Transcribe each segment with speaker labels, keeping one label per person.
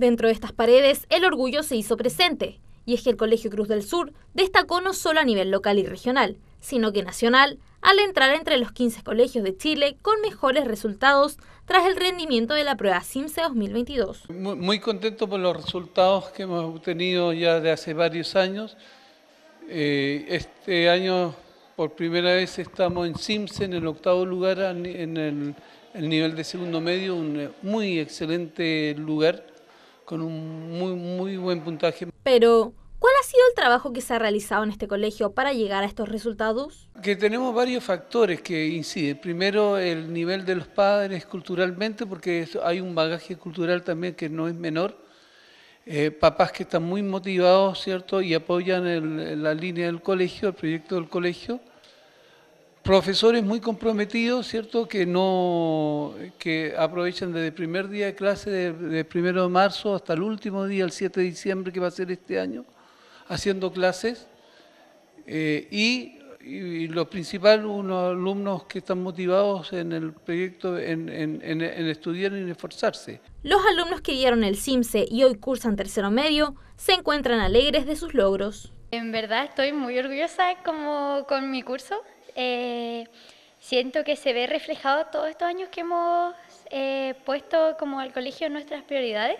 Speaker 1: Dentro de estas paredes, el orgullo se hizo presente, y es que el Colegio Cruz del Sur destacó no solo a nivel local y regional, sino que nacional, al entrar entre los 15 colegios de Chile con mejores resultados tras el rendimiento de la prueba CIMSE 2022.
Speaker 2: Muy, contento por los resultados que hemos obtenido ya de hace varios años. Eh, este año por primera vez estamos en CIMSE en el octavo lugar en el nivel de segundo medio, un eh, muy excelente lugar con un muy, muy buen puntaje.
Speaker 1: Pero, ¿cuál ha sido el trabajo que se ha realizado en este colegio para llegar a estos resultados?
Speaker 2: Que tenemos varios factores que inciden. Primero, el nivel de los padres culturalmente, porque hay un bagaje cultural también que no es menor. Eh, papás que están muy motivados, ¿cierto? Y apoyan la línea del colegio, el proyecto del colegio profesores muy comprometidos, ¿cierto? Que no que aprovechan desde el primer día de clase, desde el primero de marzo hasta el último día, el 7 de diciembre, que va a ser este año, haciendo clases. Eh, y, y, lo principal, unos alumnos que están motivados en el proyecto, en, estudiar y en esforzarse.
Speaker 1: Los alumnos que dieron el CIMSE y hoy cursan tercero medio se encuentran alegres de sus logros.
Speaker 3: En verdad estoy muy orgullosa como con mi curso. Eh, siento que se ve reflejado todos estos años que hemos eh, puesto como al colegio nuestras prioridades.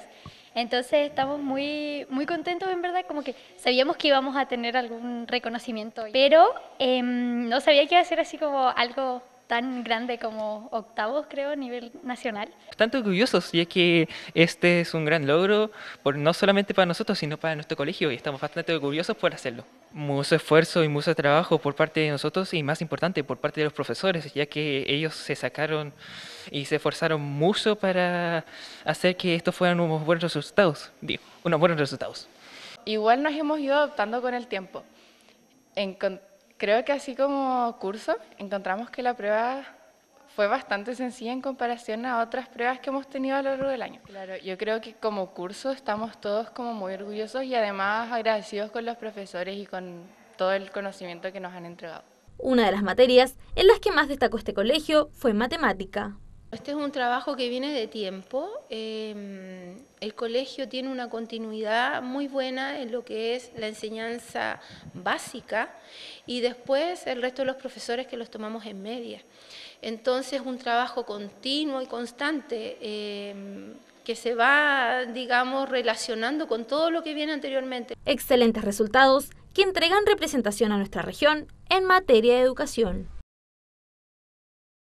Speaker 3: Entonces estamos muy, muy contentos, en verdad, como que sabíamos que íbamos a tener algún reconocimiento, pero em, no sabía que iba a ser así como algo tan grande como octavos, creo, a nivel nacional.
Speaker 4: Bastante orgullosos, ya que este es un gran logro, por, no solamente para nosotros, sino para nuestro colegio, y estamos bastante orgullosos por hacerlo. Mucho esfuerzo y mucho trabajo por parte de nosotros, y más importante, por parte de los profesores, ya que ellos se sacaron y se esforzaron mucho para hacer que estos fueran unos buenos resultados, digo, unos buenos resultados.
Speaker 5: Igual nos hemos ido adaptando con el tiempo. En Creo que así como curso, encontramos que la prueba fue bastante sencilla en comparación a otras pruebas que hemos tenido a lo largo del año. Claro, yo creo que como curso estamos todos como muy orgullosos y además agradecidos con los profesores y con todo el conocimiento que nos han entregado.
Speaker 1: Una de las materias en las que más destacó este colegio fue matemática.
Speaker 5: Este es un trabajo que viene de tiempo. Em, el
Speaker 1: colegio tiene una continuidad muy buena en lo que es la enseñanza básica y después el resto de los profesores que los tomamos en media. Entonces, un trabajo continuo y constante. Em, que se va, digamos, relacionando con todo lo que viene anteriormente. Excelentes resultados que entregan representación a nuestra región en materia de educación.